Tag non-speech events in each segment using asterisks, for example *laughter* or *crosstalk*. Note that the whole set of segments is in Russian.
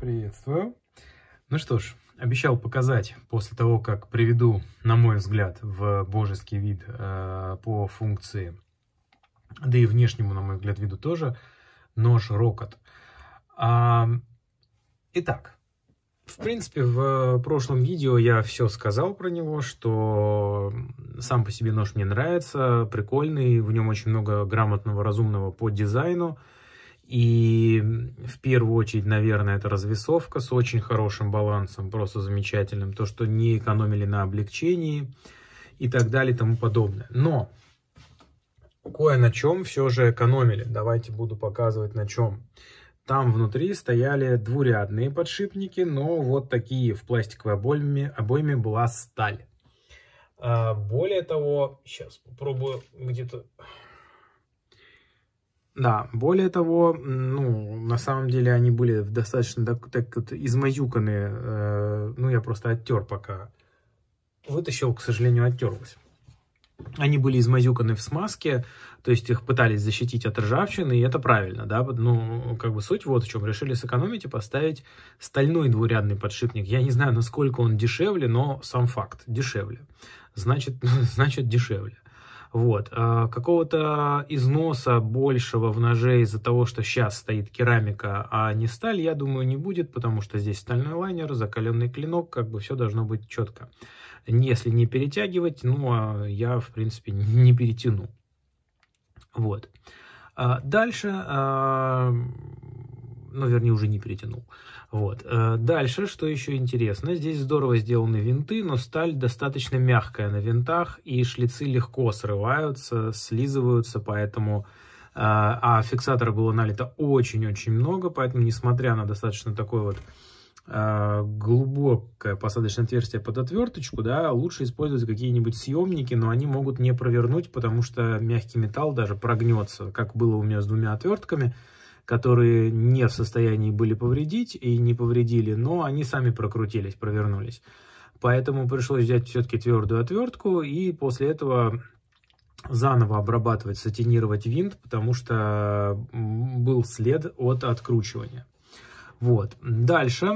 Приветствую. Ну что ж, обещал показать после того, как приведу, на мой взгляд, в божеский вид э, по функции, да и внешнему, на мой взгляд, виду тоже, нож Рокот. А, итак, в принципе, в прошлом видео я все сказал про него, что сам по себе нож мне нравится, прикольный, в нем очень много грамотного, разумного по дизайну, и в первую очередь, наверное, это развесовка с очень хорошим балансом, просто замечательным. То, что не экономили на облегчении и так далее и тому подобное. Но кое на чем все же экономили. Давайте буду показывать на чем. Там внутри стояли двурядные подшипники, но вот такие в пластиковой обойме, обойме была сталь. А, более того, сейчас попробую где-то да, более того, ну, на самом деле они были достаточно так, так вот измаюканы, э, ну, я просто оттер пока. Вытащил, к сожалению, оттерлось. Они были измазюканы в смазке, то есть их пытались защитить от ржавчины, и это правильно, да, ну, как бы суть вот в чем. Решили сэкономить и поставить стальной двурядный подшипник. Я не знаю, насколько он дешевле, но сам факт, дешевле. Значит, *laughs* значит дешевле. Вот. А какого-то износа большего в ноже из-за того, что сейчас стоит керамика, а не сталь, я думаю, не будет, потому что здесь стальной лайнер, закаленный клинок, как бы все должно быть четко. Если не перетягивать, ну, а я, в принципе, *laughs* не перетяну. Вот. А дальше ну, вернее, уже не перетянул. Вот. Э, дальше, что еще интересно, здесь здорово сделаны винты, но сталь достаточно мягкая на винтах, и шлицы легко срываются, слизываются, поэтому... Э, а фиксатора было налито очень-очень много, поэтому, несмотря на достаточно такое вот э, глубокое посадочное отверстие под отверточку, да, лучше использовать какие-нибудь съемники, но они могут не провернуть, потому что мягкий металл даже прогнется, как было у меня с двумя отвертками, которые не в состоянии были повредить и не повредили, но они сами прокрутились, провернулись. Поэтому пришлось взять все-таки твердую отвертку и после этого заново обрабатывать, сатинировать винт, потому что был след от откручивания. Вот. Дальше,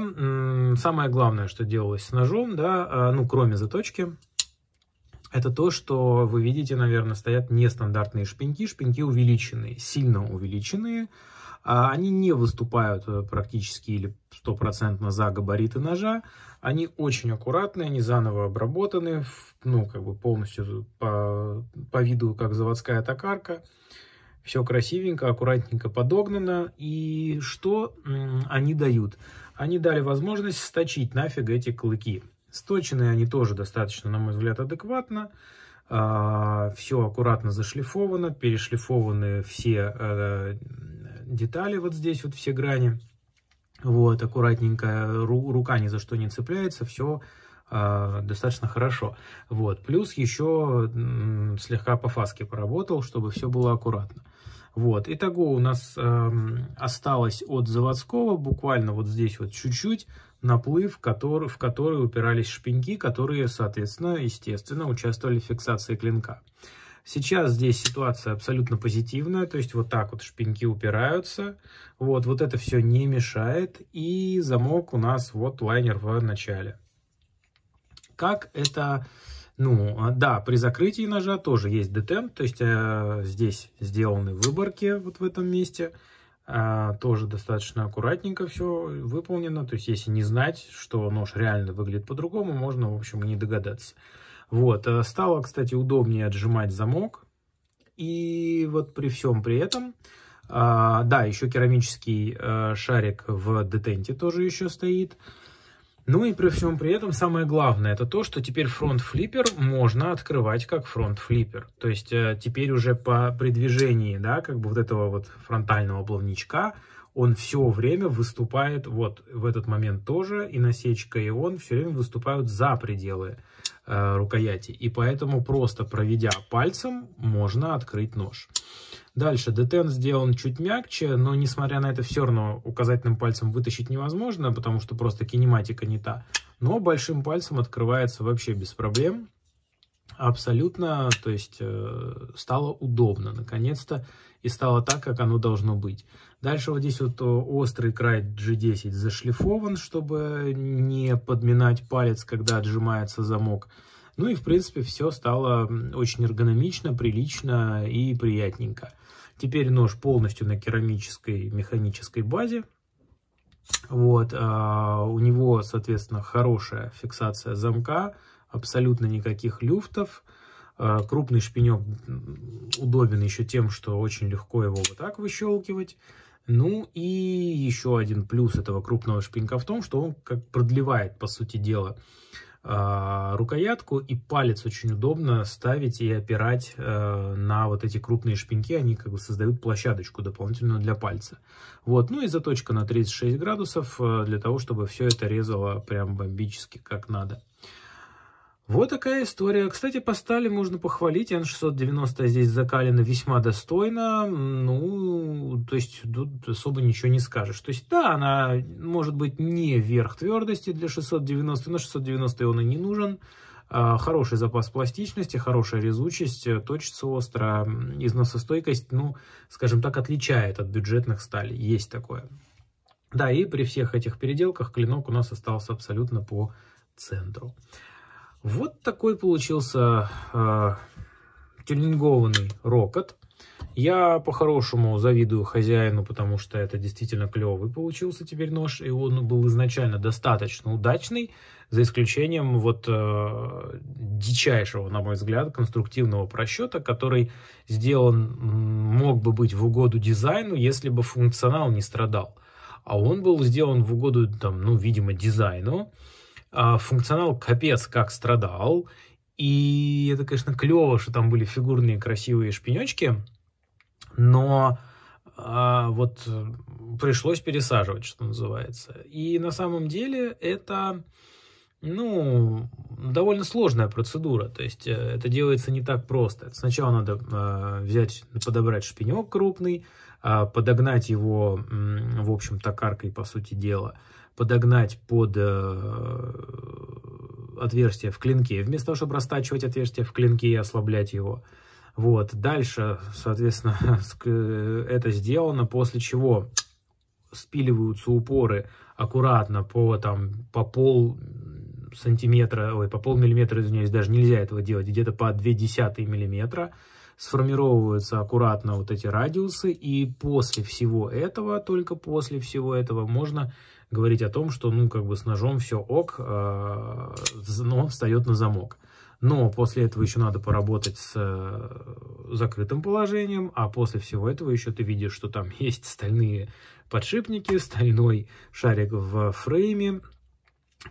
самое главное, что делалось с ножом, да, а, ну, кроме заточки, это то, что вы видите, наверное, стоят нестандартные шпеньки, шпеньки увеличенные, сильно увеличенные, а они не выступают э, практически или стопроцентно за габариты ножа. Они очень аккуратные, они заново обработаны, ну, как бы полностью по, по виду, как заводская токарка. Все красивенько, аккуратненько подогнано. И что они дают? Они дали возможность сточить нафиг эти клыки. Сточенные они тоже достаточно, на мой взгляд, адекватно. А, все аккуратно зашлифовано, перешлифованы все э, детали вот здесь, вот все грани. Вот, аккуратненько, ру, рука ни за что не цепляется, все э, а, достаточно хорошо. Вот, плюс еще э, слегка по фаске поработал, чтобы все было аккуратно. Вот, итого у нас э, осталось от заводского буквально вот здесь вот чуть-чуть наплыв, который, в который упирались шпеньки, которые, соответственно, естественно, участвовали в фиксации клинка. Сейчас здесь ситуация абсолютно позитивная, то есть вот так вот шпеньки упираются, вот, вот это все не мешает, и замок у нас вот лайнер в начале. Как это... Ну, а, да, при закрытии ножа тоже есть детент, то есть э, здесь сделаны выборки вот в этом месте, э, тоже достаточно аккуратненько все выполнено, то есть если не знать, что нож реально выглядит по-другому, можно, в общем, и не догадаться. Вот. Э, стало, кстати, удобнее отжимать замок. И вот при всем при этом, а, да, еще керамический э, шарик в детенте тоже еще стоит. Ну и при всем при этом самое главное это то, что теперь фронт-флиппер можно открывать как фронт-флиппер. То есть э, теперь уже по при движении, да, как бы вот этого вот фронтального плавничка, он все время выступает вот в этот момент тоже, и насечка, и он все время выступают за пределы Э, рукояти. И поэтому просто проведя пальцем, можно открыть нож. Дальше, детен сделан чуть мягче, но несмотря на это, все равно указательным пальцем вытащить невозможно, потому что просто кинематика не та. Но большим пальцем открывается вообще без проблем. Абсолютно, то есть э, стало удобно. Наконец-то и стало так, как оно должно быть. Дальше вот здесь вот э, острый край G10 зашлифован, чтобы не подминать палец, когда отжимается замок. Ну и, в принципе, все стало очень эргономично, прилично и приятненько. Теперь нож полностью на керамической механической базе. Вот, а у него, соответственно, хорошая фиксация замка, абсолютно никаких люфтов. А, крупный шпинек удобен еще тем, что очень легко его вот так выщелкивать. Ну и еще один плюс этого крупного шпинка в том, что он как продлевает, по сути дела, а, рукоятку и палец очень удобно ставить и опирать а, на вот эти крупные шпинки, они как бы создают площадочку дополнительную для пальца. Вот, ну и заточка на 36 градусов э, для того, чтобы все это резало прям бомбически как надо. Вот такая история. Кстати, по стали можно похвалить. N690 здесь закалена весьма достойно. Ну, то есть тут особо ничего не скажешь. То есть, да, она может быть не верх твердости для 690, но 690 он и не нужен. А, хороший запас пластичности, хорошая резучесть, э, точится остро, износостойкость, ну, скажем так, отличает от бюджетных сталей. Есть такое. Да, и при всех этих переделках клинок у нас остался абсолютно по центру. Вот такой получился э, а, тюнингованный рокот. Я по-хорошему завидую хозяину, потому что это действительно клевый получился теперь нож, и он был изначально достаточно удачный, за исключением вот э, дичайшего, на мой взгляд, конструктивного просчета, который сделан, мог бы быть в угоду дизайну, если бы функционал не страдал. А он был сделан в угоду, там, ну, видимо, дизайну, а, функционал капец как страдал. И это, конечно, клево, что там были фигурные красивые шпенечки, но а, вот э, пришлось пересаживать, что называется. И на самом деле это, ну, довольно сложная процедура. То есть э, это делается не так просто. Сначала надо а, взять, подобрать шпинек крупный, а, подогнать его, в общем-то, каркой, по сути дела – подогнать под э, отверстие в клинке, вместо того, чтобы растачивать отверстие в клинке и ослаблять его. Вот. Дальше, соответственно, *laughs* это сделано, после чего спиливаются упоры аккуратно по, там, по пол сантиметра, ой, по полмиллиметра, извиняюсь, даже нельзя этого делать, где-то по две десятые миллиметра сформировываются аккуратно вот эти радиусы, и после всего этого, только после всего этого можно говорить о том, что, ну, как бы с ножом все ок, а, но встает на замок. Но после этого еще надо поработать с э, закрытым положением, а после всего этого еще ты видишь, что там *laughs* есть стальные подшипники, стальной шарик в фрейме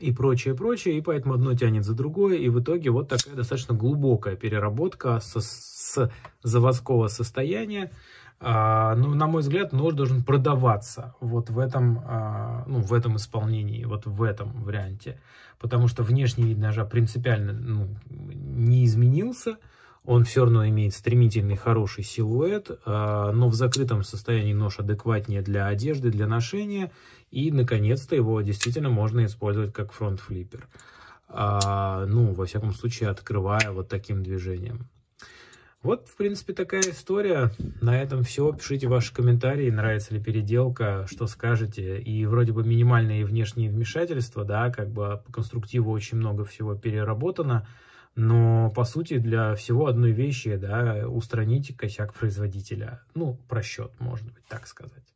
и прочее, прочее. И поэтому одно тянет за другое, и в итоге вот такая достаточно глубокая переработка со, с заводского состояния а, ну, на мой взгляд, нож должен продаваться вот в этом, а, ну, в этом исполнении, вот в этом варианте. Потому что внешний вид ножа принципиально ну, не изменился. Он все равно имеет стремительный хороший силуэт, а, но в закрытом состоянии нож адекватнее для одежды, для ношения. И, наконец-то, его действительно можно использовать как фронт-флиппер. Ну, во всяком случае, открывая вот таким движением. Вот, в принципе, такая история. На этом все. Пишите ваши комментарии, нравится ли переделка, что скажете. И вроде бы минимальные внешние вмешательства, да, как бы по конструктиву очень много всего переработано. Но, по сути, для всего одной вещи, да, устранить косяк производителя. Ну, просчет, может быть, так сказать.